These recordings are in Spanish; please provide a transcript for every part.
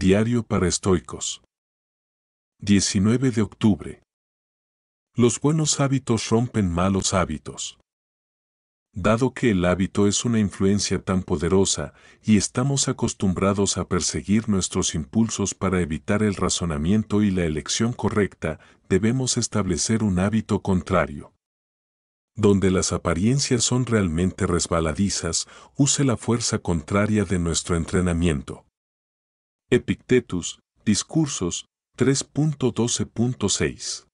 Diario para estoicos. 19 de octubre. Los buenos hábitos rompen malos hábitos. Dado que el hábito es una influencia tan poderosa y estamos acostumbrados a perseguir nuestros impulsos para evitar el razonamiento y la elección correcta, debemos establecer un hábito contrario. Donde las apariencias son realmente resbaladizas, use la fuerza contraria de nuestro entrenamiento. Epictetus, Discursos 3.12.6.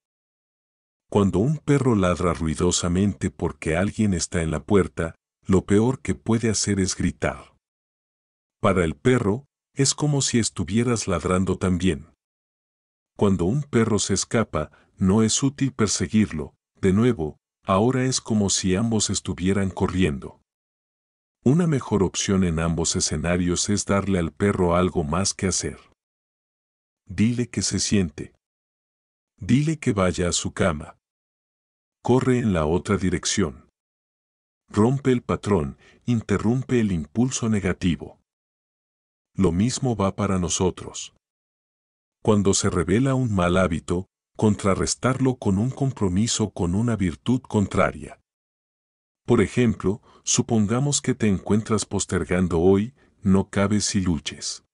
Cuando un perro ladra ruidosamente porque alguien está en la puerta, lo peor que puede hacer es gritar. Para el perro, es como si estuvieras ladrando también. Cuando un perro se escapa, no es útil perseguirlo, de nuevo, ahora es como si ambos estuvieran corriendo. Una mejor opción en ambos escenarios es darle al perro algo más que hacer. Dile que se siente. Dile que vaya a su cama. Corre en la otra dirección. Rompe el patrón, interrumpe el impulso negativo. Lo mismo va para nosotros. Cuando se revela un mal hábito, contrarrestarlo con un compromiso con una virtud contraria. Por ejemplo, supongamos que te encuentras postergando hoy, no cabes y luches.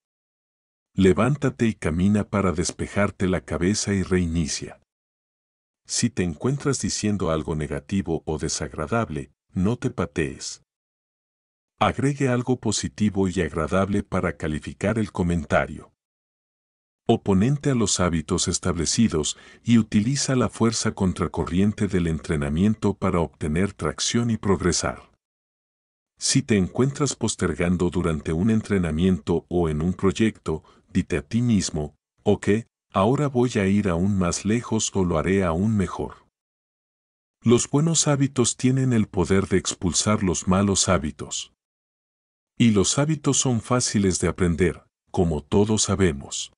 Levántate y camina para despejarte la cabeza y reinicia. Si te encuentras diciendo algo negativo o desagradable, no te patees. Agregue algo positivo y agradable para calificar el comentario oponente a los hábitos establecidos y utiliza la fuerza contracorriente del entrenamiento para obtener tracción y progresar. Si te encuentras postergando durante un entrenamiento o en un proyecto, dite a ti mismo, ok, ahora voy a ir aún más lejos o lo haré aún mejor. Los buenos hábitos tienen el poder de expulsar los malos hábitos. Y los hábitos son fáciles de aprender, como todos sabemos.